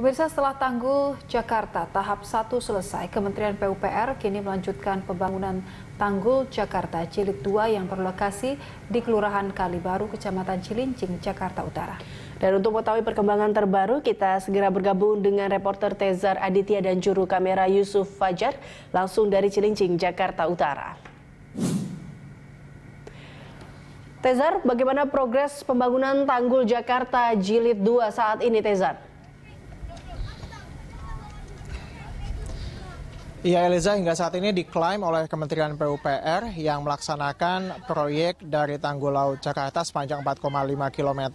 Pemirsa setelah tanggul Jakarta tahap 1 selesai, Kementerian PUPR kini melanjutkan pembangunan tanggul Jakarta Cilik 2 yang berlokasi di Kelurahan Kalibaru, Kecamatan Cilincing, Jakarta Utara. Dan untuk mengetahui perkembangan terbaru, kita segera bergabung dengan reporter Tezar Aditya dan juru kamera Yusuf Fajar langsung dari Cilincing, Jakarta Utara. Tezar, bagaimana progres pembangunan tanggul Jakarta Jilid 2 saat ini, Tezar? Iya Eliza, hingga saat ini diklaim oleh Kementerian PUPR yang melaksanakan proyek dari Tanggul Laut Jakarta sepanjang 4,5 km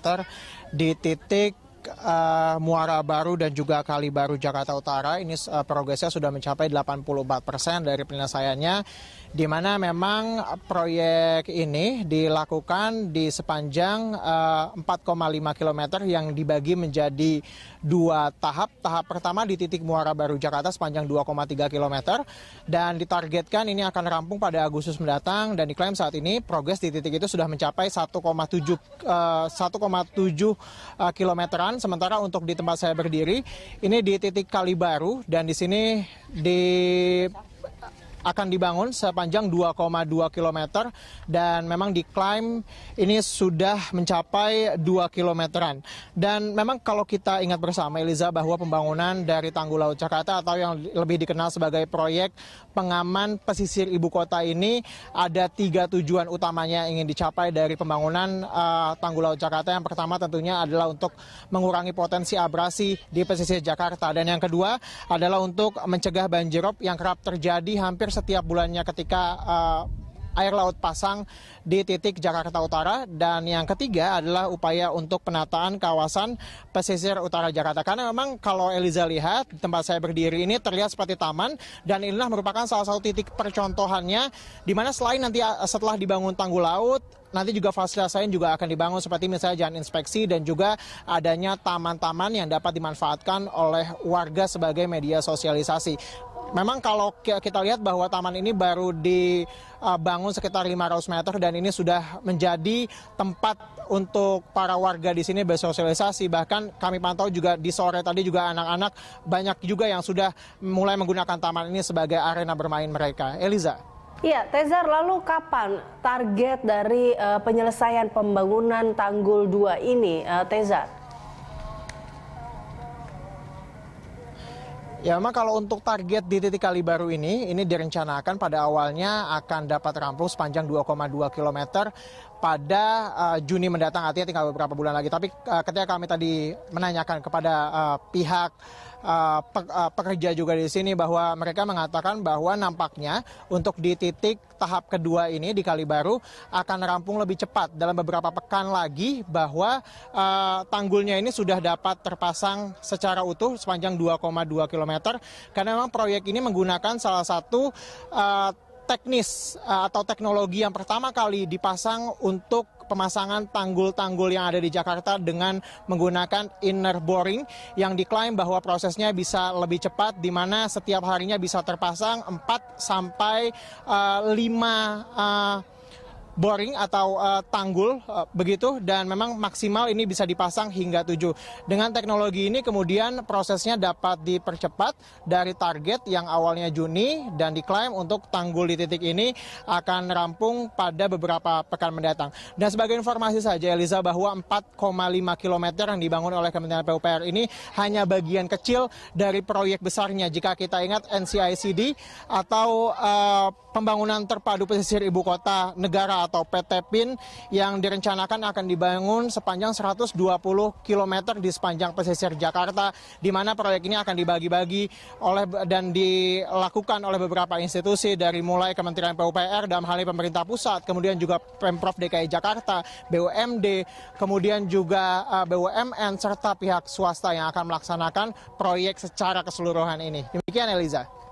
di titik uh, Muara Baru dan juga Kali Baru Jakarta Utara ini uh, progresnya sudah mencapai 84 persen dari penyelesaiannya, di mana memang proyek ini dilakukan di sepanjang uh, 4,5 km yang dibagi menjadi dua tahap. Tahap pertama di titik Muara Baru Jakarta sepanjang 2,3 km dan ditargetkan ini akan rampung pada Agustus mendatang dan diklaim saat ini progres di titik itu sudah mencapai 1,7 uh, 1,7 uh, kilometeran kendaraan. Sementara untuk di tempat saya berdiri, ini di titik Kali Baru dan di sini di akan dibangun sepanjang 2,2 km dan memang diklaim ini sudah mencapai 2 kilometeran. Dan memang kalau kita ingat bersama Eliza bahwa pembangunan dari Tanggul Laut Jakarta atau yang lebih dikenal sebagai proyek pengaman pesisir ibu kota ini ada tiga tujuan utamanya yang ingin dicapai dari pembangunan uh, Tanggul Laut Jakarta. Yang pertama tentunya adalah untuk mengurangi potensi abrasi di pesisir Jakarta dan yang kedua adalah untuk mencegah banjirop yang kerap terjadi hampir setiap bulannya ketika uh, air laut pasang di titik Jakarta Utara dan yang ketiga adalah upaya untuk penataan kawasan pesisir utara Jakarta karena memang kalau Eliza lihat di tempat saya berdiri ini terlihat seperti taman dan inilah merupakan salah satu titik percontohannya di mana selain nanti eh, setelah dibangun tanggul laut nanti juga fasilitas lain juga akan dibangun seperti misalnya jalan inspeksi dan juga adanya taman-taman yang dapat dimanfaatkan oleh warga sebagai media sosialisasi. Memang kalau kita lihat bahwa taman ini baru dibangun eh, sekitar 500 meter dan ini sudah menjadi tempat untuk para warga di sini bersosialisasi. Bahkan kami pantau juga di sore tadi juga anak-anak banyak juga yang sudah mulai menggunakan taman ini sebagai arena bermain mereka. Eliza. Iya, Tezar, lalu kapan target dari uh, penyelesaian pembangunan tanggul 2 ini, uh, Tezar? Ya memang kalau untuk target di titik kali baru ini, ini direncanakan pada awalnya akan dapat rampung sepanjang 2,2 kilometer pada uh, Juni mendatang artinya tinggal beberapa bulan lagi. Tapi uh, ketika kami tadi menanyakan kepada uh, pihak uh, pe uh, pekerja juga di sini bahwa mereka mengatakan bahwa nampaknya untuk di titik tahap kedua ini di Kalibaru akan rampung lebih cepat dalam beberapa pekan lagi bahwa uh, tanggulnya ini sudah dapat terpasang secara utuh sepanjang 2,2 km karena memang proyek ini menggunakan salah satu uh, teknis eh, atau teknologi yang pertama kali dipasang untuk pemasangan tanggul-tanggul yang ada di Jakarta dengan menggunakan inner boring yang diklaim bahwa prosesnya bisa lebih cepat di mana setiap harinya bisa terpasang 4 sampai uh, 5 uh, boring atau uh, tanggul uh, begitu dan memang maksimal ini bisa dipasang hingga 7. Dengan teknologi ini kemudian prosesnya dapat dipercepat dari target yang awalnya Juni dan diklaim untuk tanggul di titik ini akan rampung pada beberapa pekan mendatang. Dan sebagai informasi saja Eliza bahwa 4,5 km yang dibangun oleh Kementerian PUPR ini hanya bagian kecil dari proyek besarnya. Jika kita ingat NCICD atau uh, pembangunan terpadu pesisir ibu kota negara atau PT PIN yang direncanakan akan dibangun sepanjang 120 km di sepanjang pesisir Jakarta di mana proyek ini akan dibagi-bagi oleh dan dilakukan oleh beberapa institusi dari mulai Kementerian PUPR dalam hal ini pemerintah pusat, kemudian juga Pemprov DKI Jakarta, BUMD, kemudian juga eh, BUMN serta pihak swasta yang akan melaksanakan proyek secara keseluruhan ini. Demikian Eliza.